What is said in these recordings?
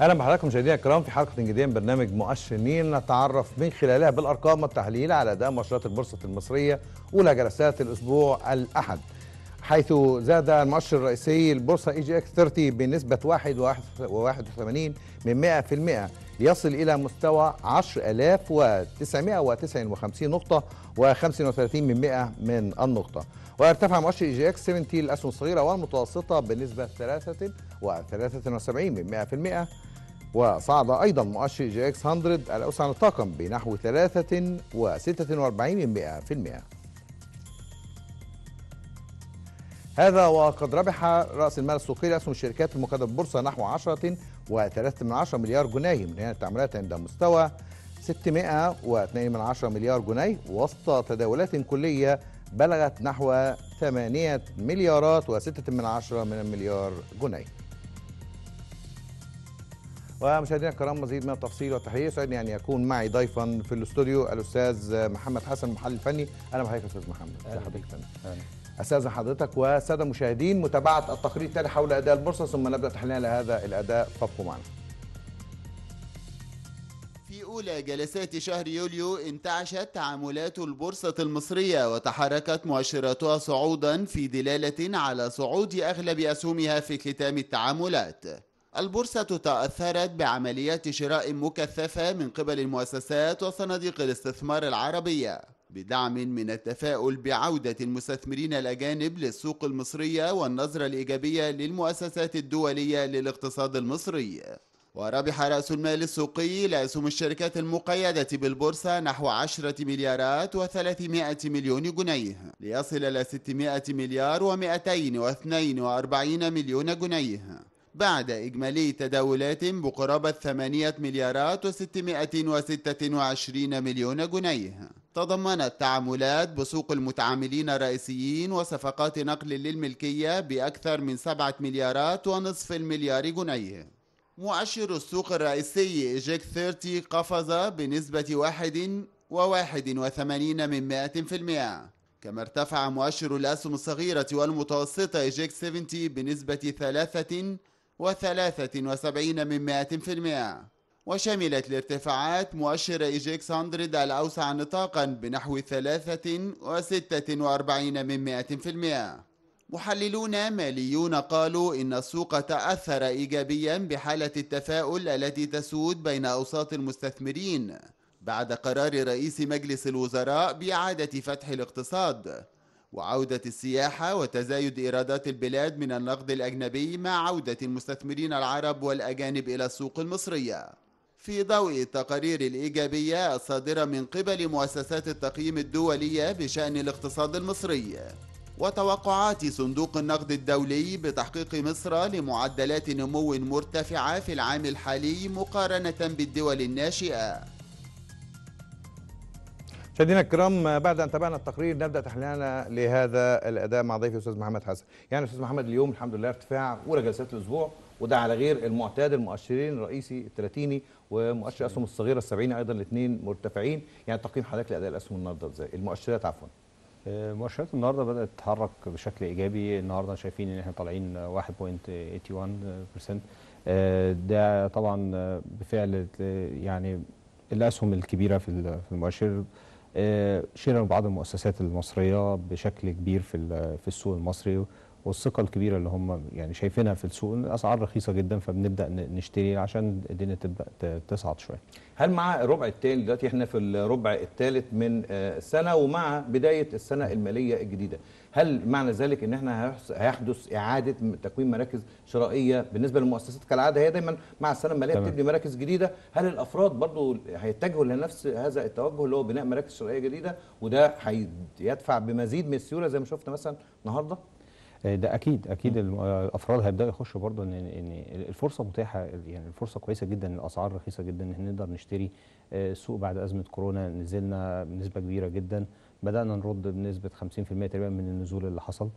اهلا بحضراتكم مشاهدينا الكرام في حلقه جديده من برنامج مؤشر نيل نتعرف من خلالها بالارقام والتحليل على اداء مؤشرات البورصه المصريه اولى جلسات الاسبوع الاحد حيث زاد المؤشر الرئيسي البورصه اي جي اكس 30 بنسبه 1.81 من 100% ليصل الى مستوى 10959 نقطه و35 من 100 من النقطه وارتفع مؤشر اي جي اكس 70 الاسهم الصغيره والمتوسطه بنسبه 3 و73 من 100% وصعد أيضا مؤشر جي اكس 100 الأوسع نطاقا بنحو 3.46% هذا وقد ربح رأس المال السوقي لأسهم الشركات المقدمة بالبورصة نحو 10 و3 من 10 مليار جنيه من هنا التعاملات عند مستوى 602 من 10 مليار جنيه وسط تداولات كلية بلغت نحو 8 مليارات و6 من 10 من مليار جنيه ومشاهدينا الكرام مزيد من التفصيل والتحليل يسعدني ان يكون معي ضيفا في الاستوديو الاستاذ محمد حسن المحلل الفني اهلا بحضرتك استاذ محمد اهلا حضرتك استاذ حضرتك والساده المشاهدين متابعه التقرير التالي حول اداء البورصه ثم نبدا تحليلنا لهذا الاداء فابقوا معنا في أولى جلسات شهر يوليو انتعشت تعاملات البورصة المصرية وتحركت مؤشراتها صعودا في دلالة على صعود أغلب أسهمها في ختام التعاملات البورصة تأثرت بعمليات شراء مكثفة من قبل المؤسسات وصناديق الاستثمار العربية بدعم من التفاؤل بعودة المستثمرين الأجانب للسوق المصرية والنظرة الإيجابية للمؤسسات الدولية للاقتصاد المصري وربح رأس المال السوقي لأسهم الشركات المقيدة بالبورصة نحو 10 مليارات و300 مليون جنيه ليصل إلى 600 مليار و242 مليون جنيه بعد إجمالي تداولات بقرابة 8 مليارات و626 مليون جنيه تضمنت تعاملات بسوق المتعاملين الرئيسيين وصفقات نقل للملكية بأكثر من 7 مليارات ونصف المليار جنيه مؤشر السوق الرئيسي إيجيك 30 قفز بنسبة 1.81% من مائة في المئة كما ارتفع مؤشر الأسهم الصغيرة والمتوسطة إيجيك 70 بنسبة 3 وثلاثة وسبعين من مائة في المائة وشملت الارتفاعات مؤشر إيجيكس 100 الأوسع نطاقا بنحو واربعين من مائة في المائة محللون ماليون قالوا إن السوق تأثر إيجابيا بحالة التفاؤل التي تسود بين أوساط المستثمرين بعد قرار رئيس مجلس الوزراء بإعادة فتح الاقتصاد وعودة السياحة وتزايد إيرادات البلاد من النقد الأجنبي مع عودة المستثمرين العرب والأجانب إلى السوق المصرية في ضوء التقارير الإيجابية الصادرة من قبل مؤسسات التقييم الدولية بشأن الاقتصاد المصري وتوقعات صندوق النقد الدولي بتحقيق مصر لمعدلات نمو مرتفعة في العام الحالي مقارنة بالدول الناشئة مشاهدينا الكرام بعد ان تابعنا التقرير نبدا تحليلنا لهذا الاداء مع ضيفي الاستاذ محمد حسن. يعني استاذ محمد اليوم الحمد لله ارتفاع اولى جلسات الاسبوع وده على غير المعتاد المؤشرين الرئيسي الثلاثيني ومؤشر الاسهم الصغيره السبعيني ايضا الاثنين مرتفعين، يعني تقييم حضرتك لاداء الاسهم النهارده ازاي؟ المؤشرات عفوا. آه، مؤشرات النهارده بدات تتحرك بشكل ايجابي، النهارده شايفين ان احنا طالعين 1.81% آه، ده طبعا بفعل آه، يعني الاسهم الكبيره في المؤشر آه، شراء بعض المؤسسات المصريه بشكل كبير في في السوق المصري والثقه الكبيره اللي هم يعني شايفينها في السوق الاسعار رخيصه جدا فبنبدا نشتري عشان الدنيا تبدا تصعد شويه. هل مع الربع الثاني دلوقتي احنا في الربع الثالث من آه، السنه ومع بدايه السنه الماليه الجديده، هل معنى ذلك ان احنا هيحدث اعاده تكوين مراكز شرائيه بالنسبه للمؤسسات كالعاده هي دايما مع السنه الماليه بتبني مراكز جديده، هل الافراد برضو هيتجهوا لنفس هذا التوجه اللي هو بناء مراكز شرائيه جديده وده هيدفع بمزيد من السيوله زي ما شفنا مثلا النهارده؟ آه، ده اكيد اكيد الافراد آه، هيبداوا يخشوا برضه ان ان الفرصه متاحه يعني الفرصه كويسه جدا الاسعار رخيصه جدا ان نقدر نشتري السوق آه، بعد ازمه كورونا نزلنا بنسبه كبيره جدا بدانا نرد بنسبه 50% تقريبا من النزول اللي حصل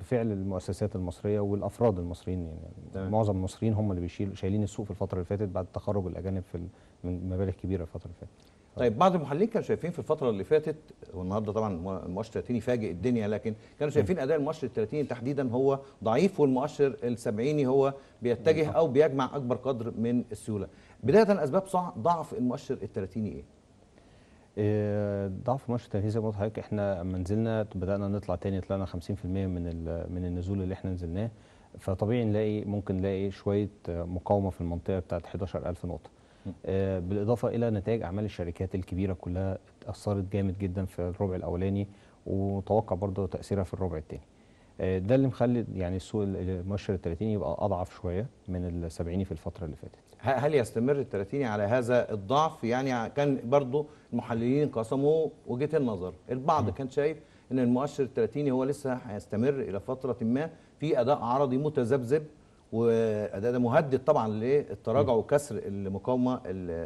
بفعل المؤسسات المصريه والافراد المصريين يعني معظم المصريين هم اللي بيشيلوا شايلين السوق في الفتره اللي فاتت بعد تخرج الاجانب في مبالغ كبيره الفتره اللي فاتت طيب،, طيب بعض المحللين كانوا شايفين في الفتره اللي فاتت والنهارده طبعا المؤشر 30 فاجئ الدنيا لكن كانوا شايفين اداء المؤشر 30 تحديدا هو ضعيف والمؤشر السبعيني هو بيتجه او بيجمع اكبر قدر من السيوله بدايه اسباب ضعف المؤشر ال30 ايه آه، ضعف مؤشر التنفيذ زي ما حضرتك احنا لما نزلنا بدانا نطلع تاني طلعنا 50% من من النزول اللي احنا نزلناه فطبيعي نلاقي ممكن نلاقي شويه مقاومه في المنطقه بتاعت 11000 نقطه آه، بالاضافه الى نتائج اعمال الشركات الكبيره كلها اتاثرت جامد جدا في الربع الاولاني ومتوقع برضه تاثيرها في الربع الثاني آه، ده اللي مخلي يعني السوق المؤشر ال 30 يبقى اضعف شويه من ال 70 في الفتره اللي فاتت. هل يستمر ال 30 على هذا الضعف؟ يعني كان برضه المحللين قسموا وجهه النظر، البعض م. كان شايف ان المؤشر ال 30 هو لسه هيستمر الى فتره ما في اداء عرضي متذبذب وده ده مهدد طبعا للتراجع وكسر المقاومه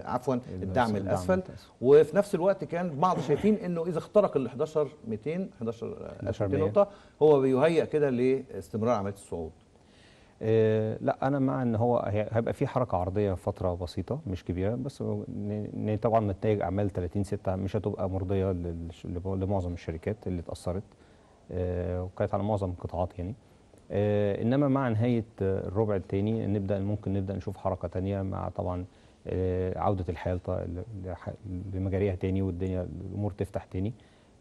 عفوا الدعم الاسفل وفي نفس الوقت كان بعض شايفين انه اذا اخترق ال 11 200 11 نقطه هو بيهيئ كده لاستمرار عمليه الصعود إيه لا انا مع ان هو هيبقى في حركه عرضيه فتره بسيطه مش كبيره بس طبعا نتائج اعمال 30 6 مش هتبقى مرضيه لمعظم الشركات اللي اتاثرت إيه وكانت على معظم القطاعات يعني آه، انما مع نهايه الربع الثاني نبدا ممكن نبدا نشوف حركه ثانيه مع طبعا آه، عوده الحياه لمجاريها ثاني والدنيا الامور تفتح ثاني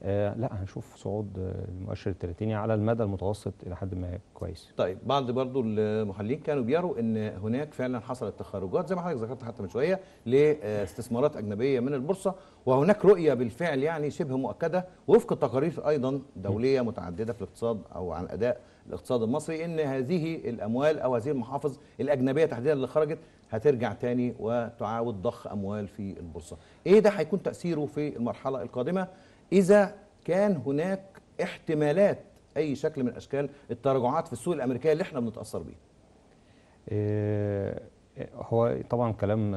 آه، لا هنشوف صعود المؤشر التلاتيني على المدى المتوسط الى حد ما كويس. طيب بعض برضو المحللين كانوا بيروا ان هناك فعلا حصلت تخرجات زي ما حضرتك ذكرت حتى من شويه لاستثمارات اجنبيه من البورصه وهناك رؤيه بالفعل يعني شبه مؤكده وفق تقارير ايضا دوليه متعدده في الاقتصاد او عن اداء الاقتصاد المصري ان هذه الاموال او هذه المحافظ الاجنبيه تحديدا اللي خرجت هترجع تاني وتعاود ضخ اموال في البورصه. ايه ده هيكون تاثيره في المرحله القادمه اذا كان هناك احتمالات اي شكل من اشكال التراجعات في السوق الامريكيه اللي احنا بنتاثر بيها. إيه هو طبعا كلام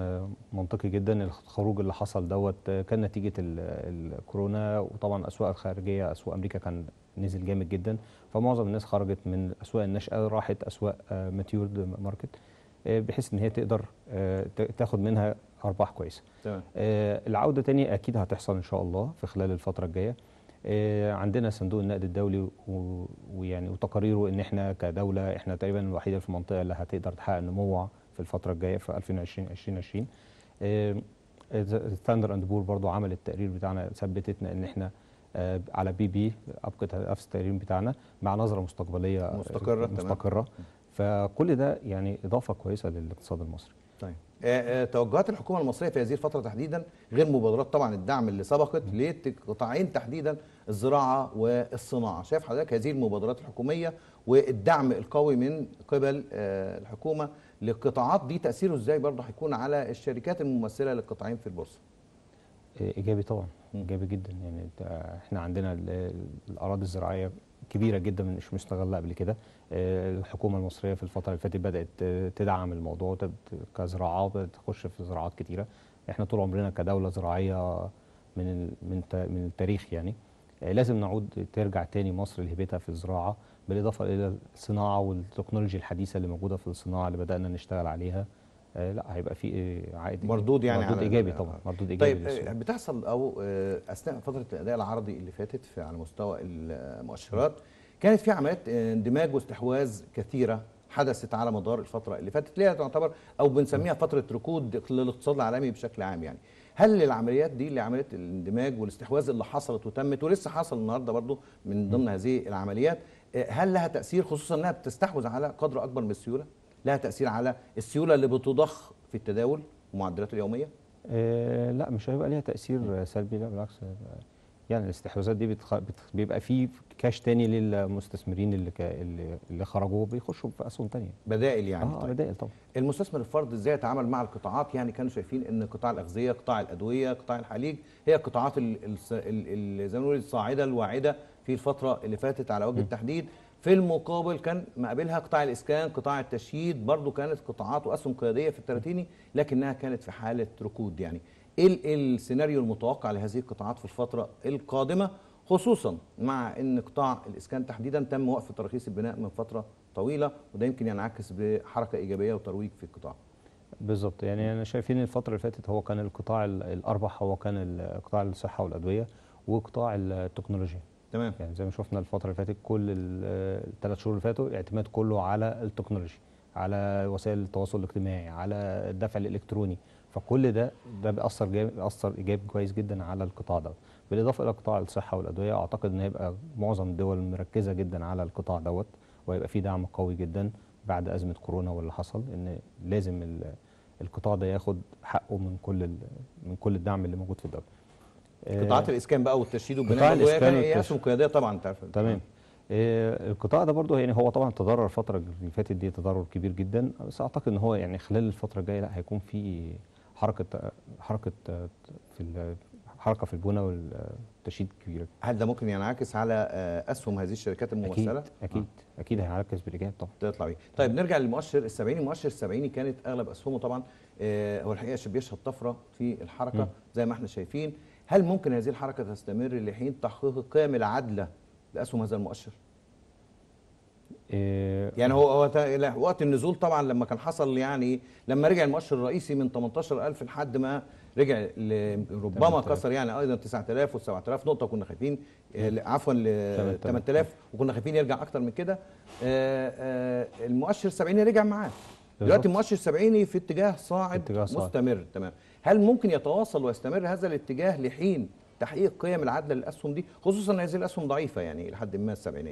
منطقي جدا الخروج اللي حصل دوت كان نتيجه الكورونا وطبعا اسواق الخارجيه اسواق امريكا كان نزل جامد جدا فمعظم الناس خرجت من اسواق الناشئه راحت اسواق آه، ماتيورد ماركت آه، بحيث ان هي تقدر آه، تاخد منها ارباح كويسه تمام العوده تاني اكيد هتحصل ان شاء الله في خلال الفتره الجايه عندنا صندوق النقد الدولي ويعني وتقاريره ان احنا كدوله احنا تقريبا الوحيده في المنطقه اللي هتقدر تحقق نمو في الفتره الجايه في 2020 2020 ستاندر اند بور برضو عمل التقرير بتاعنا ثبتتنا ان احنا آه، على بي بي ابقى نفس التقرير بتاعنا مع نظره مستقبليه آه، مستقره مستقره فكل ده يعني اضافه كويسه للاقتصاد المصري طيب آه، توجهات الحكومه المصريه في هذه الفتره تحديدا غير مبادرات طبعا الدعم اللي سبقت لقطاعين تحديدا الزراعه والصناعه شايف حضرتك هذه المبادرات الحكوميه والدعم القوي من قبل الحكومه للقطاعات دي تاثيره ازاي برضه هيكون على الشركات الممثله للقطاعين في البورصه ايجابي طبعا ايجابي جدا يعني احنا عندنا الاراضي الزراعيه كبيره جدا مش مستغله قبل كده آه، الحكومه المصريه في الفتره اللي فاتت بدات تدعم الموضوع كزراعه تخش في زراعات كتيره احنا طول عمرنا كدوله زراعيه من من من التاريخ يعني آه، لازم نعود ترجع تاني مصر لهيبتها في الزراعه بالاضافه الى الصناعه والتكنولوجيا الحديثه اللي موجوده في الصناعه اللي بدانا نشتغل عليها آه، لا هيبقى في آه، عائد مردود يعني مردود ايجابي طبعا آه. مردود ايجابي طيب بتحصل او اثناء فتره الاداء العرضي اللي فاتت في على مستوى المؤشرات كانت في عمليات اندماج واستحواذ كثيره حدثت على مدار الفتره اللي فاتت اللي تعتبر او بنسميها فتره ركود للاقتصاد العالمي بشكل عام يعني هل العمليات دي اللي عمليه الاندماج والاستحواذ اللي حصلت وتمت ولسه حصل النهارده برضو من ضمن هذه العمليات هل لها تاثير خصوصا انها بتستحوذ على قدر اكبر من السيوله لها تاثير على السيوله اللي بتضخ في التداول ومعدلاته اليوميه؟ آه لا مش هيبقى ليها تاثير سلبي لا بالعكس يعني الاستحواذات دي بتخ... بت... بيبقى في كاش تاني للمستثمرين اللي ك... اللي خرجوا بيخشوا في اسهم تانية بدائل يعني آه طيب. بدائل طبعا المستثمر الفرد ازاي يتعامل مع القطاعات يعني كانوا شايفين ان قطاع الاغذيه قطاع الادويه قطاع الحليج هي القطاعات ال... ال... ال... زي ما نقول الصاعده الواعده في الفتره اللي فاتت على وجه التحديد في المقابل كان مقابلها قطاع الاسكان قطاع التشييد برضو كانت قطاعات واسهم قياديه في التلاتيني لكنها كانت في حاله ركود يعني ايه السيناريو المتوقع لهذه القطاعات في الفتره القادمه خصوصا مع ان قطاع الاسكان تحديدا تم وقف تراخيص البناء من فتره طويله وده يمكن ينعكس يعني بحركه ايجابيه وترويج في القطاع بالظبط يعني انا شايفين الفتره اللي فاتت هو كان القطاع الاربح هو كان قطاع الصحه والادويه وقطاع التكنولوجيا تمام يعني زي ما شفنا الفتره اللي فاتت كل الثلاث شهور اللي فاتوا اعتماد كله على التكنولوجي على وسائل التواصل الاجتماعي على الدفع الالكتروني فكل ده ده بيأثر بيأثر ايجاب كويس جدا على القطاع دوت بالاضافه الى قطاع الصحه والادويه اعتقد ان هيبقى معظم الدول مركزه جدا على القطاع دوت وهيبقى في دعم قوي جدا بعد ازمه كورونا واللي حصل ان لازم القطاع ده ياخد حقه من كل من كل الدعم اللي موجود في الدوله قطاعات آه، الاسكان بقى والتشييد والبناء الاسكان يقسم إيه؟ قياديه طبعا انت عارف تمام آه، القطاع ده برضه يعني هو طبعا تضرر الفتره اللي فاتت دي تضرر كبير جدا بس اعتقد ان هو يعني خلال الفتره الجايه لا هيكون في حركه حركه في حركه في البنى والتشييد كبيره هل ده ممكن ينعكس على آه، اسهم هذه الشركات الممثله؟ اكيد اكيد آه. اكيد هينعكس بالايجاب طبعا تطلع بيه طيب نرجع للمؤشر السبعيني المؤشر السبعيني كانت اغلب اسهمه طبعا هو الحقيقه بيشهد طفره في الحركه م. زي ما احنا شايفين هل ممكن هذه الحركة تستمر لحين تحقيق القيم العادلة لأسهم هذا المؤشر؟ إيه. يعني هو وقت النزول طبعا لما كان حصل يعني لما رجع المؤشر الرئيسي من 18000 لحد ما رجع ربما كسر يعني ايضا 9000 و 7000 نقطه كنا خايفين آه، عفوا ل 8000 وكنا خايفين يرجع اكتر من كده آه، آه، المؤشر 70 رجع معاه دلوقتي المؤشر 70 في اتجاه صاعد مستمر تمام هل ممكن يتواصل ويستمر هذا الاتجاه لحين تحقيق قيم العدل للاسهم دي خصوصا ان هذه الاسهم ضعيفه يعني لحد ما السبعينات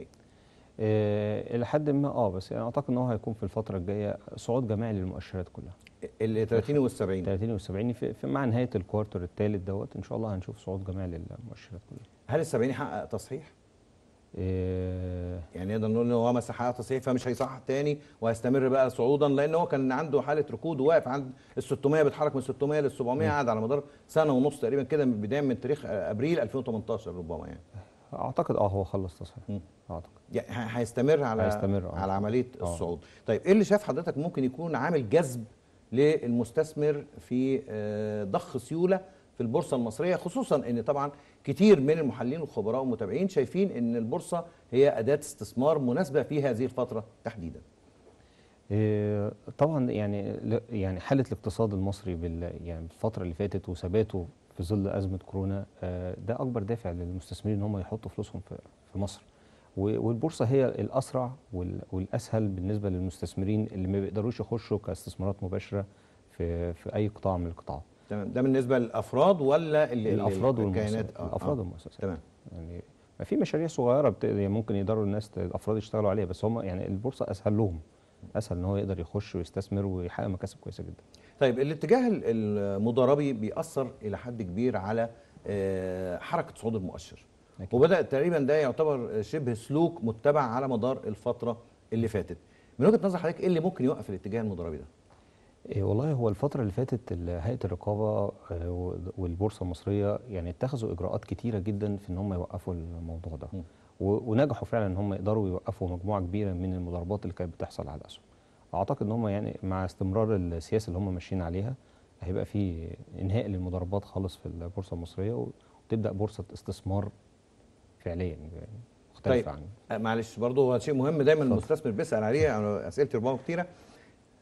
إيه آه، الى حد ما اه بس يعني اعتقد ان هو هيكون في الفتره الجايه صعود جماعي للمؤشرات كلها ال 30 وال 70 30 وال 70 في, في مع نهايه الكوارتر الثالث دوت ان شاء الله هنشوف صعود جماعي للمؤشرات كلها هل ال 70 حقق تصحيح؟ إيه. يعني نقدر نقول ان هو مسح تصحيح فمش هيصحح تاني وهيستمر بقى صعودا لان هو كان عنده حاله ركود وواقف عند ال 600 بيتحرك من 600 لل 700 قعد على مدار سنه ونص تقريبا كده من بدايه من تاريخ ابريل 2018 ربما يعني اعتقد اه هو خلص تصحيح اعتقد يعني هيستمر على هيستمر آه. على عمليه أوه. الصعود طيب ايه اللي شاف حضرتك ممكن يكون عامل جذب للمستثمر في آه، ضخ سيوله في البورصه المصريه خصوصا ان طبعا كتير من المحللين والخبراء والمتابعين شايفين ان البورصه هي اداه استثمار مناسبه في هذه الفتره تحديدا آه، طبعا يعني يعني حاله الاقتصاد المصري بال يعني الفتره اللي فاتت وثباته في ظل ازمه كورونا آه، ده اكبر دافع للمستثمرين ان هم يحطوا فلوسهم في مصر والبورصه هي الاسرع والاسهل بالنسبه للمستثمرين اللي ما بيقدروش يخشوا كاستثمارات مباشره في في اي قطاع من القطاعات تمام ده بالنسبه للافراد ولا اللي الافراد والكائنات آه. الافراد آه. والمؤسسات تمام يعني ما في مشاريع صغيره بت... يعني ممكن يقدروا الناس الافراد يشتغلوا عليها بس هم يعني البورصه اسهل لهم اسهل ان هو يقدر يخش ويستثمر ويحقق مكاسب كويسه جدا طيب الاتجاه المضاربي بيأثر الى حد كبير على آه، حركه صعود المؤشر أكيد. وبدا تقريبا ده يعتبر شبه سلوك متبع على مدار الفتره اللي فاتت من وجهه نظر حضرتك ايه اللي ممكن يوقف الاتجاه المضاربي ده إيه، والله هو الفترة اللي فاتت هيئة الرقابة آه، والبورصة المصرية يعني اتخذوا إجراءات كتيرة جدا في إن هم يوقفوا الموضوع ده ونجحوا فعلا إن هم يقدروا يوقفوا مجموعة كبيرة من المضاربات اللي كانت بتحصل على الأسهم أعتقد إن هم يعني مع استمرار السياسة اللي هم ماشيين عليها هيبقى في إنهاء للمضاربات خالص في البورصة المصرية وتبدأ بورصة استثمار فعليا يعني مختلفة طيب. عن آه، معلش برضه هو شيء مهم دايما المستثمر بيسأل عليه يعني أسئلتي ربما كتيرة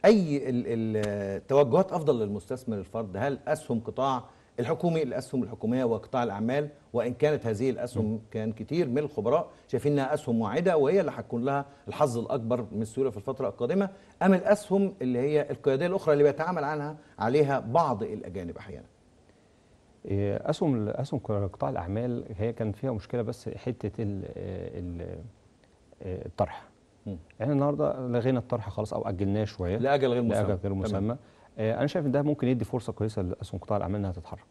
اي التوجهات افضل للمستثمر الفرد هل اسهم قطاع الحكومي الاسهم الحكوميه وقطاع الاعمال وان كانت هذه الاسهم كان كتير من الخبراء شايفين انها اسهم واعده وهي اللي هتكون لها الحظ الاكبر من السيوله في الفتره القادمه ام الاسهم اللي هي القياديه الاخرى اللي بيتعامل عنها عليها بعض الاجانب احيانا إيه، اسهم اسهم قطاع الاعمال هي كان فيها مشكله بس حته آه، الطرح مم. احنا النهارده لغينا الطرح خالص او اجلناه شويه لاجل غير مسمى لاجل آه، غير مسمى انا شايف ان ده ممكن يدي فرصه كويسه لاسهم قطاع الاعمال انها تتحرك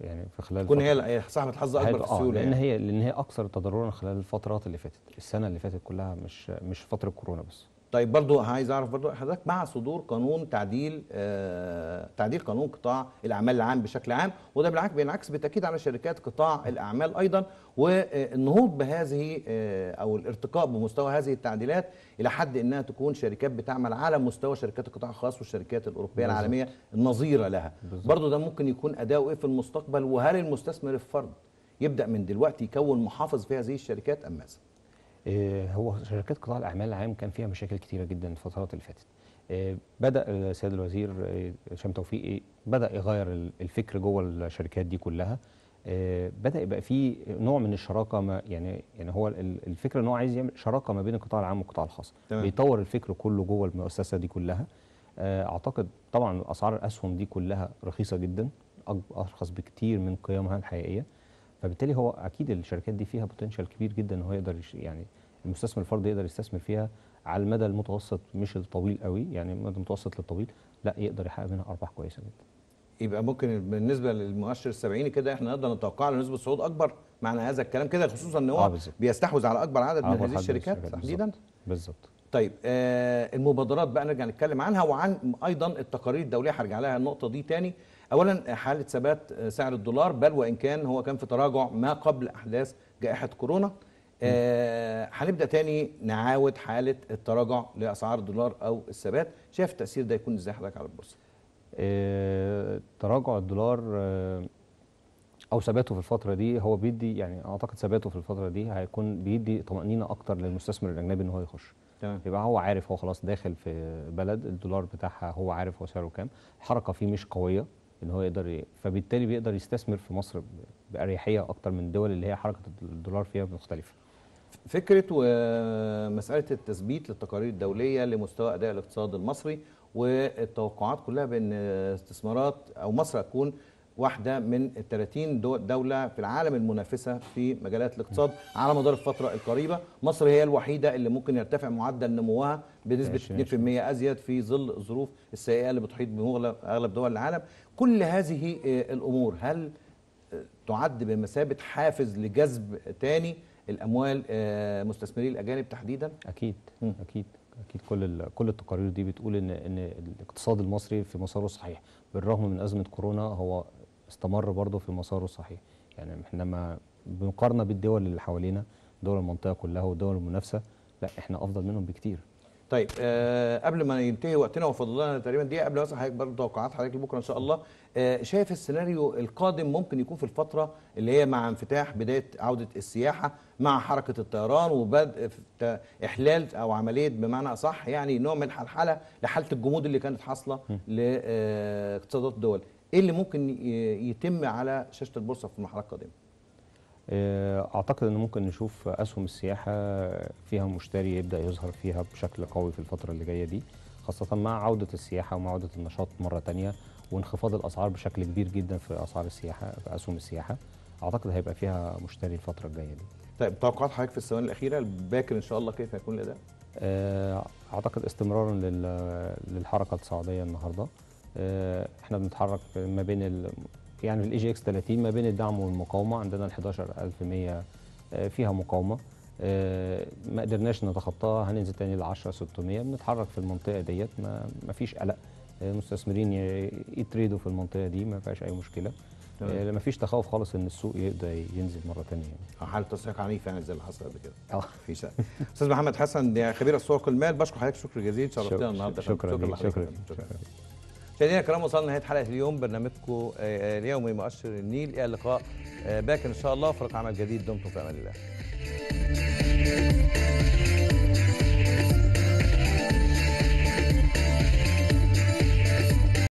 يعني في خلال تكون هي صاحبه حظ اكبر في آه، السيوله لان يعني. هي لان هي اكثر تضررا خلال الفترات اللي فاتت السنه اللي فاتت كلها مش مش فتره كورونا بس طيب برضو عايز اعرف برضو حضرتك مع صدور قانون تعديل آه تعديل قانون قطاع الاعمال العام بشكل عام وده بالعكس بينعكس بالتاكيد على شركات قطاع الاعمال ايضا والنهوض بهذه آه او الارتقاء بمستوى هذه التعديلات الى حد انها تكون شركات بتعمل على مستوى شركات القطاع الخاص والشركات الاوروبيه بالزبط. العالميه النظيره لها بالزبط. برضو ده ممكن يكون اداؤه ايه في المستقبل وهل المستثمر الفرد يبدا من دلوقتي يكون محافظ في هذه الشركات ام ماذا؟ آه، هو شركات قطاع الاعمال العام كان فيها مشاكل كتيره جدا الفترات اللي فاتت آه، بدا السيد الوزير آه، هشام توفيق بدا يغير الفكر جوه الشركات دي كلها بدا يبقى في نوع من الشراكه ما يعني يعني هو الفكره ان هو عايز يعمل شراكه ما بين القطاع العام والقطاع الخاص تمام. بيطور الفكر كله جوه المؤسسه دي كلها اعتقد طبعا اسعار الاسهم دي كلها رخيصه جدا ارخص بكتير من قيمها الحقيقيه فبالتالي هو اكيد الشركات دي فيها بوتنشال كبير جدا ان هو يقدر يعني المستثمر الفرد يقدر يستثمر فيها على المدى المتوسط مش الطويل قوي يعني المدى المتوسط للطويل لا يقدر يحقق منها ارباح كويسه جدا يبقى ممكن بالنسبه للمؤشر السبعيني كده احنا نقدر نتوقع له نسبه صعود اكبر معنى هذا الكلام كده خصوصا ان هو آه بيستحوذ على اكبر عدد من هذه الشركات تحديدا بالظبط طيب آه المبادرات بقى نرجع نتكلم عنها وعن ايضا التقارير الدوليه هرجع لها النقطه دي تاني اولا حاله ثبات آه، سعر الدولار بل وان كان هو كان في تراجع ما قبل احداث جائحه كورونا آه، هنبدا آه تاني نعاود حاله التراجع لاسعار الدولار او الثبات شايف التاثير ده يكون ازاي حضرتك على البورصه آه تراجع الدولار آه او ثباته في الفتره دي هو بيدي يعني اعتقد ثباته في الفتره دي هيكون بيدي طمانينه اكتر للمستثمر الاجنبي ان هو يخش تمام يبقى هو عارف هو خلاص داخل في بلد الدولار بتاعها هو عارف هو سعره كام الحركه فيه مش قويه ان هو يقدر فبالتالي بيقدر يستثمر في مصر باريحيه اكتر من الدول اللي هي حركه الدولار فيها مختلفه. فكره ومساله التثبيت للتقارير الدوليه لمستوى اداء الاقتصاد المصري والتوقعات كلها بان استثمارات او مصر هتكون واحده من 30 دوله في العالم المنافسه في مجالات الاقتصاد على مدار الفتره القريبه، مصر هي الوحيده اللي ممكن يرتفع معدل نموها بنسبه 2% ازيد في ظل الظروف السيئه اللي بتحيط باغلب دول العالم كل هذه آه، الامور هل آه، تعد بمثابه حافز لجذب ثاني الاموال آه، مستثمري الاجانب تحديدا اكيد م. اكيد اكيد كل كل التقارير دي بتقول ان ان الاقتصاد المصري في مساره الصحيح بالرغم من ازمه كورونا هو استمر برضه في مساره الصحيح يعني احنا لما بنقارنه بالدول اللي حوالينا دول المنطقه كلها والدول المنافسه لا احنا افضل منهم بكتير طيب آه قبل ما ينتهي وقتنا وفضل لنا تقريبا دقيقه قبل ما حضرتك برضه توقعات حضرتك لبكره ان شاء الله آه شايف السيناريو القادم ممكن يكون في الفتره اللي هي مع انفتاح بدايه عوده السياحه مع حركه الطيران وبدء احلال او عمليه بمعنى اصح يعني نوع من الحلحله لحاله الجمود اللي كانت حاصله لاقتصادات آه، الدول ايه اللي ممكن يتم على شاشه البورصه في المرحله القادمه آه، اعتقد ان ممكن نشوف اسهم السياحه فيها مشتري يبدا يظهر فيها بشكل قوي في الفتره اللي جايه دي خاصه مع عوده السياحه ومع عوده النشاط مره ثانيه وانخفاض الاسعار بشكل كبير جدا في اسعار السياحه في اسهم السياحه اعتقد هيبقى فيها مشتري الفتره الجايه دي طيب توقعات حضرتك في الثواني الاخيره باكر ان شاء الله كيف هيكون الاداء آه، اعتقد استمرارا للحركه الصعوديه النهارده آه، احنا بنتحرك ما بين يعني في الاي جي اكس 30 ما بين الدعم والمقاومه عندنا ال 11100 آه، فيها مقاومه آه، ما قدرناش نتخطاها هننزل تاني ل 10 600 بنتحرك في المنطقه ديت ما, ما فيش قلق المستثمرين آه، يتريدوا في المنطقه دي ما فيهاش اي مشكله ما فيش تخوف خالص ان السوق يبدا ينزل مره ثانيه يعني. حاله تسويق عنيف يعني زي اللي حصل قبل كده اه في استاذ محمد حسن خبير السوق المال بشكر حضرتك شكر جزيل شرفتنا النهارده شكرا شكرا, شكرا, شكرا, شكرا, شكرا, شكرا, شكرا, شكرا, شكرا مشاهدينا الكرام وصلنا لنهايه حلقه اليوم برنامجكم آه، آه، اليومي مؤشر النيل الى اللقاء آه، باكر ان شاء الله فرق عمل جديد دمتم في امان الله